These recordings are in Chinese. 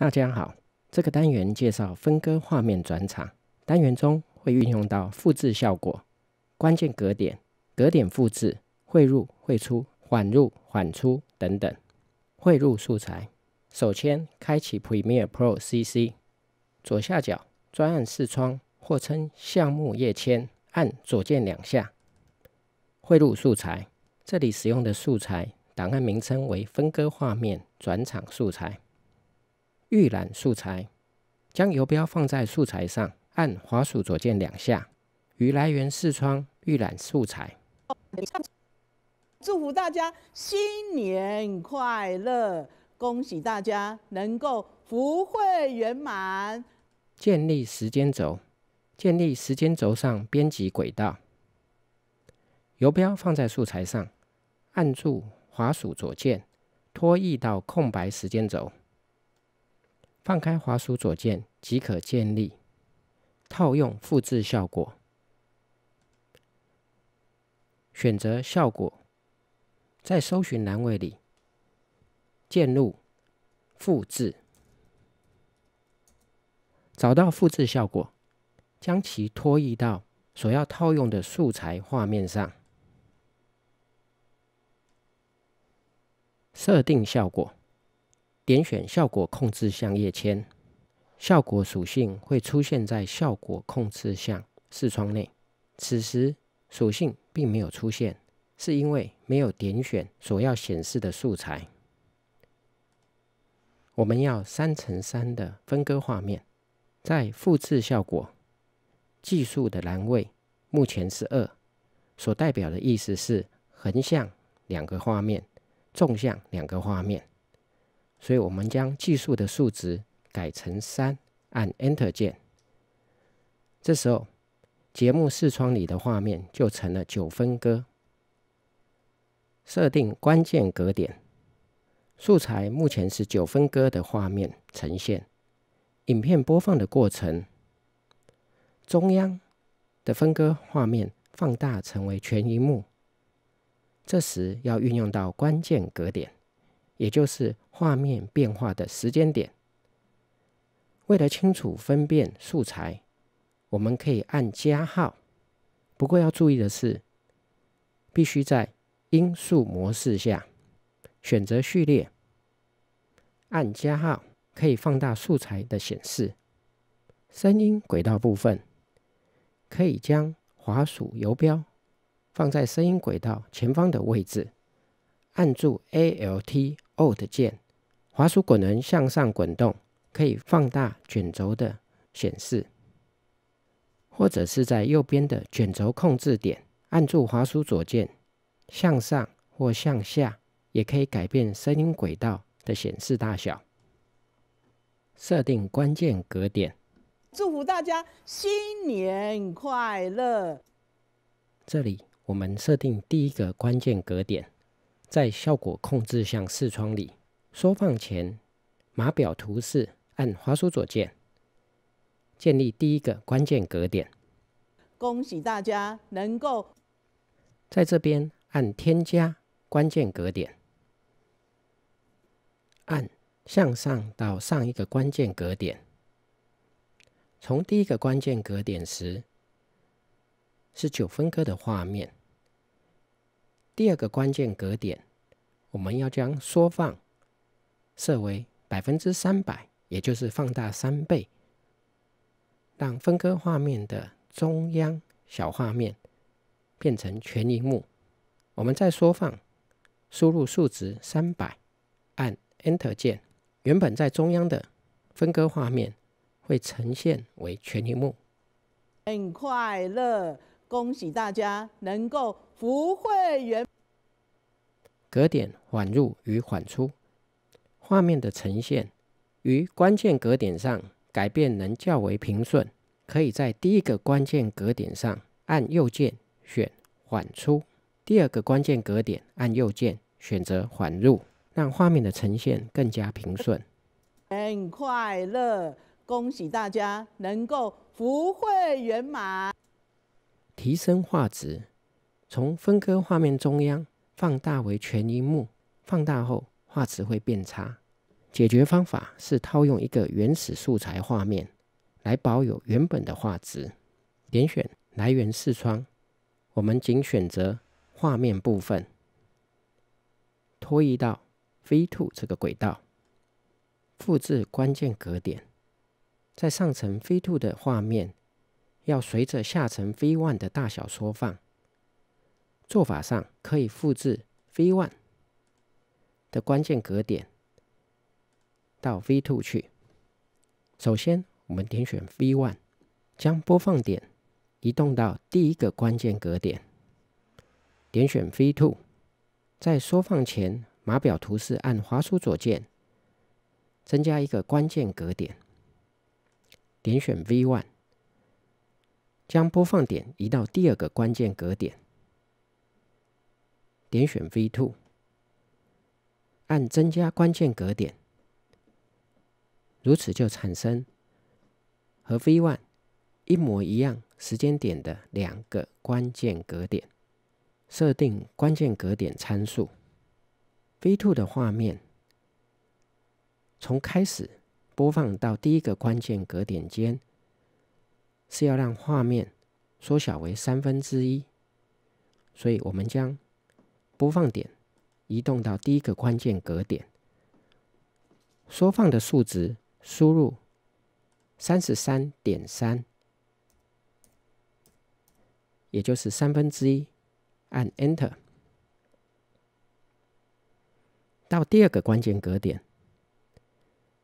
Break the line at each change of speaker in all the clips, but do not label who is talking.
大家好，这个单元介绍分割画面转场，单元中会运用到复制效果、关键格点、格点复制、汇入、汇出、缓入、缓出等等。汇入素材，首先开启 Premiere Pro CC，左下角专案视窗或称项目页签，按左键两下。汇入素材，这里使用的素材档案名称为分割画面转场素材。预览素材，将游标放在素材上，按滑鼠左键两下，于来源视窗预览素材。
祝福大家新年快乐，恭喜大家能够福慧圆满。
建立时间轴，建立时间轴上编辑轨道，游标放在素材上，按住滑鼠左键，拖曳到空白时间轴。放开滑鼠左键即可建立套用复制效果。选择效果，在搜寻栏位里键入“复制”，找到复制效果，将其拖移到所要套用的素材画面上，设定效果。点选效果控制项页签，效果属性会出现在效果控制项视窗内。此时属性并没有出现，是因为没有点选所要显示的素材。我们要三乘三的分割画面，在复制效果计数的栏位目前是二，所代表的意思是横向两个画面，纵向两个画面。所以我们将计数的数值改成三，按 Enter 键。这时候，节目视窗里的画面就成了九分割。设定关键格点，素材目前是九分割的画面呈现。影片播放的过程，中央的分割画面放大成为全银幕。这时要运用到关键格点。也就是画面变化的时间点。为了清楚分辨素材，我们可以按加号。不过要注意的是，必须在音速模式下选择序列。按加号可以放大素材的显示。声音轨道部分，可以将滑鼠游标放在声音轨道前方的位置。按住 Alt、Alt 键，滑鼠滚轮向上滚动，可以放大卷轴的显示；或者是在右边的卷轴控制点，按住滑鼠左键向上或向下，也可以改变声音轨道的显示大小。设定关键格点。
祝福大家新年快乐！
这里我们设定第一个关键格点。在效果控制项视窗里，缩放前码表图示，按滑鼠左键建立第一个关键格点。
恭喜大家能够
在这边按添加关键格点，按向上到上一个关键格点。从第一个关键格点时是九分割的画面。第二个关键格点，我们要将缩放设为百分之三百，也就是放大三倍，让分割画面的中央小画面变成全荧幕。我们再缩放，输入数值三百，按 Enter 键，原本在中央的分割画面会呈现为全荧幕。
很快乐，恭喜大家能够福会原。
格点缓入与缓出，画面的呈现于关键格点上改变能较为平顺。可以在第一个关键格点上按右键选缓出，第二个关键格点按右键选择缓入，让画面的呈现更加平顺。
很快乐，恭喜大家能够福慧圆
满，提升画质，从分割画面中央。放大为全银幕。放大后画质会变差，解决方法是套用一个原始素材画面来保有原本的画质。点选来源视窗，我们仅选择画面部分，拖移到 V2 这个轨道，复制关键格点，在上层 V2 的画面要随着下层 V1 的大小缩放。做法上可以复制 V one 的关键格点到 V two 去。首先，我们点选 V one，将播放点移动到第一个关键格点。点选 V two，在缩放前，码表图示按滑鼠左键增加一个关键格点。点选 V one，将播放点移到第二个关键格点。点选 V two，按增加关键格点，如此就产生和 V one 一模一样时间点的两个关键格点。设定关键格点参数，V two 的画面从开始播放到第一个关键格点间，是要让画面缩小为三分之一，所以我们将。播放点移动到第一个关键格点，缩放的数值输入三十三点三，也就是三分之一，按 Enter 到第二个关键格点，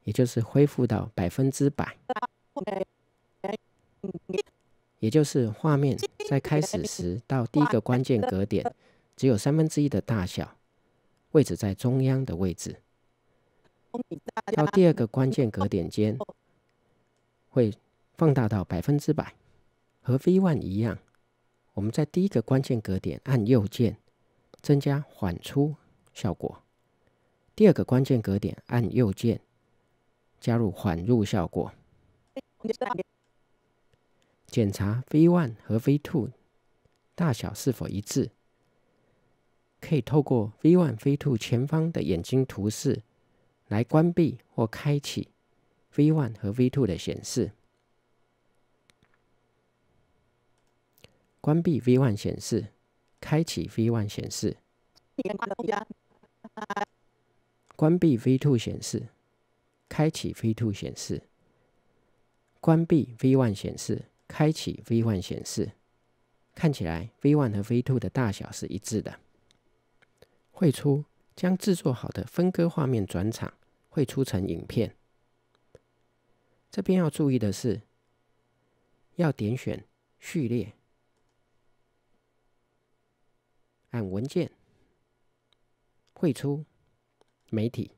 也就是恢复到百分之百，也就是画面在开始时到第一个关键格点。只有三分之一的大小，位置在中央的位置。到第二个关键格点间，会放大到百分之百，和 V one 一样。我们在第一个关键格点按右键，增加缓出效果。第二个关键格点按右键，加入缓入效果。检查 V one 和 V two 大小是否一致。可以透过 V One、V Two 前方的眼睛图示来关闭或开启 V One 和 V Two 的显示。关闭 V One 显示，开启 V One 显示。关闭 V Two 显示，开启 V Two 显示。关闭 V One 显示，开启 V One 显示。看起来 V One 和 V Two 的大小是一致的。绘出将制作好的分割画面转场绘出成影片。这边要注意的是，要点选序列，按文件绘出媒体，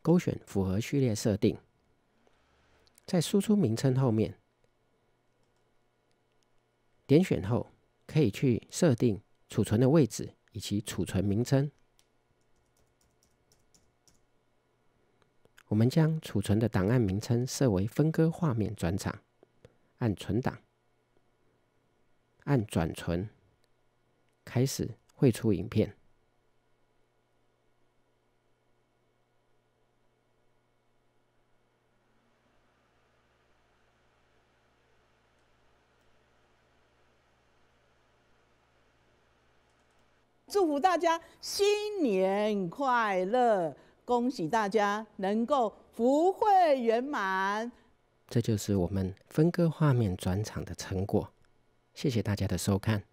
勾选符合序列设定，在输出名称后面点选后，可以去设定。储存的位置以及储存名称，我们将储存的档案名称设为“分割画面转场”，按存档，按转存，开始绘出影片。
祝福大家新年快乐，恭喜大家能够福慧圆满。
这就是我们分割画面转场的成果，谢谢大家的收看。